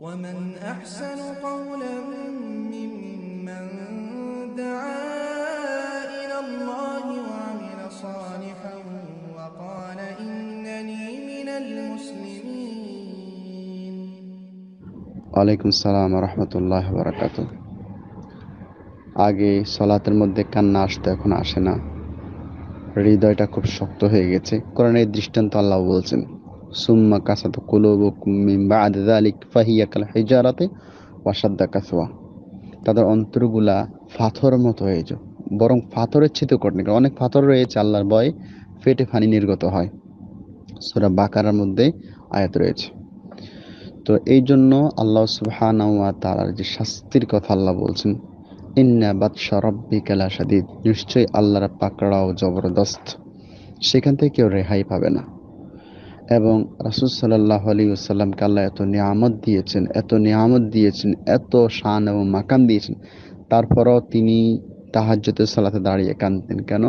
ومن أحسن قولا ممن دعا إلى الله وعمل صالحا وقال إنني من المسلمين ওয়ালাইকুম সালাম রহমতুল্লাহ বরাকাত আগে সলাতের মধ্যে কান্না আসতো এখন আসে না হৃদয়টা খুব শক্ত হয়ে গেছে কোরআন এই দৃষ্টান্ত আল্লাহ বলছেন সুম্মা কাসাত কুলুবুকুম মিন বাদ যালিক ফাহিয়া কাল হিজারাতে ওয়াসাদ্দা কাসওয়া তাদের অন্তরগুলা পাথর মতো হয়ে যায় বরং পাথরের ছিত কঠিন অনেক পাথর রয়েছে আল্লাহর ভয়ে ফেটে ফানি নির্গত হয় সুরা বাকারার মধ্যে আয়াত রয়েছে তো এই জন্য আল্লাহ সুবহানাওয়া তালার যে শাস্তির কথা আল্লাহ বলছেন ইন্না বাদশা রব্বি কালা সাদিদ নিশ্চয়ই আল্লাহর পাকড়াও জবরদস্ত সেখান থেকে কেউ রেহাই পাবে না এবং রাসুল সাল্লাহ আলী ওসাল্লামকে আল্লাহ এত নিয়ামত দিয়েছেন এত নিয়ামত দিয়েছেন এত শান এবং মাকাম দিয়েছেন তারপরও তিনি তাহাজ্যতের সালাতে দাঁড়িয়ে কাঁদতেন কেন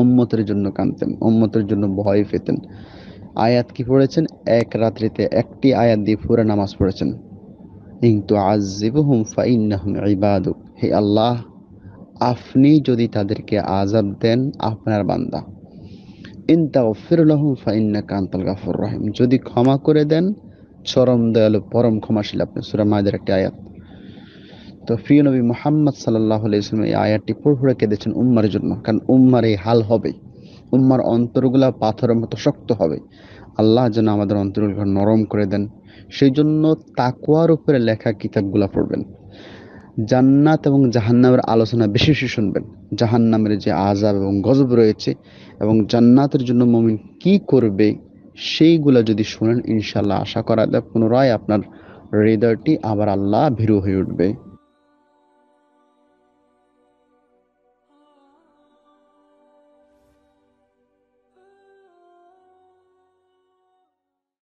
উম্মতের জন্য কাঁদতেন অম্মতের জন্য ভয় পেতেন আয়াত কি পড়েছেন এক রাত্রিতে একটি আয়াত দিয়ে পুরো নামাজ পড়েছেন কিন্তু আজিব হুম ইবাদুক হে আল্লাহ আপনি যদি তাদেরকে আজাব দেন আপনার বান্দা রহিম যদি ক্ষমা করে দেন চরম দয়ালু পরম ক্ষমাশীল আপনি সুরা মায়েদের একটি আয়াত তো প্রিয় নবী মোহাম্মদ সাল্লাহ ইসলাম এই আয়াতটি পড়ে কেঁদেছেন উম্মারের জন্য কারণ উম্মার এই হাল হবে উম্মার অন্তরগুলা পাথরের মতো শক্ত হবে আল্লাহ যেন আমাদের অন্তরগুলো নরম করে দেন সেই জন্য তাকুয়ার উপরে লেখা কিতাবগুলা পড়বেন জান্নাত এবং জাহান্নামের আলোচনা বেশি বেশি শুনবেন জাহান্নামের যে আজাব এবং গজব রয়েছে এবং জান্নাতের জন্য মমিন কি করবে সেইগুলো যদি শোনেন ইনশাল্লাহ আশা করা যায় পুনরায় আপনার হৃদয়টি আবার আল্লাহ ভীরু হয়ে উঠবে